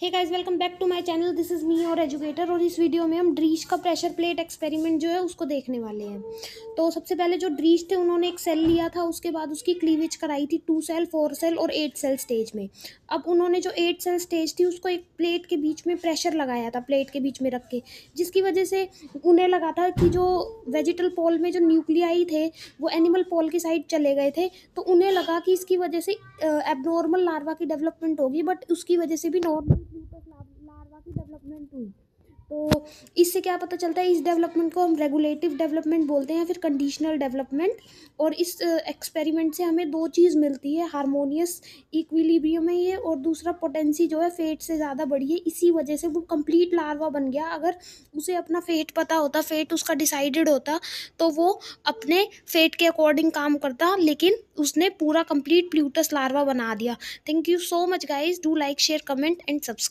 hey guys welcome back to my channel this is me your educator और इस video में हम ड्रीच का प्रेशर प्लेट एक्सपेरिमेंट जो है उसको देखने वाले हैं तो सबसे पहले जो ड्रीच थे उन्होंने एक सेल लिया था उसके बाद उसकी क्लीवेज कराई थी टू सेल फोर सेल और एट सेल स्टेज में अब उन्होंने जो एट सेल स्टेज थी उसको एक प्लेट के बीच में प्रेशर लगाया था प्लेट के बीच में रख के जिसकी वजह से उन्हें लगा था कि जो वेजिटल पोल में जो न्यूक्लियाई थे वो एनिमल पोल की साइड चले गए थे तो उन्हें लगा कि इसकी वजह से एबनॉर्मल लार्वा की डेवलपमेंट होगी बट उसकी वजह से भी नॉर्मल पीपल्स लार्वा की डेवलपमेंट हुई तो इससे क्या पता चलता है इस डेवलपमेंट को हम रेगुलेटिव डेवलपमेंट बोलते हैं फिर कंडीशनल डेवलपमेंट और इस एक्सपेरिमेंट से हमें दो चीज़ मिलती है हारमोनियस इक्विलिब्रियम है ये और दूसरा पोटेंसी जो है फेट से ज़्यादा बढ़ी है इसी वजह से वो कंप्लीट लार्वा बन गया अगर उसे अपना फेट पता होता फेट उसका डिसाइडेड होता तो वो अपने फेट के अकॉर्डिंग काम करता लेकिन उसने पूरा कंप्लीट प्लूटस लार्वा बना दिया thank you so much guys do like share comment and subscribe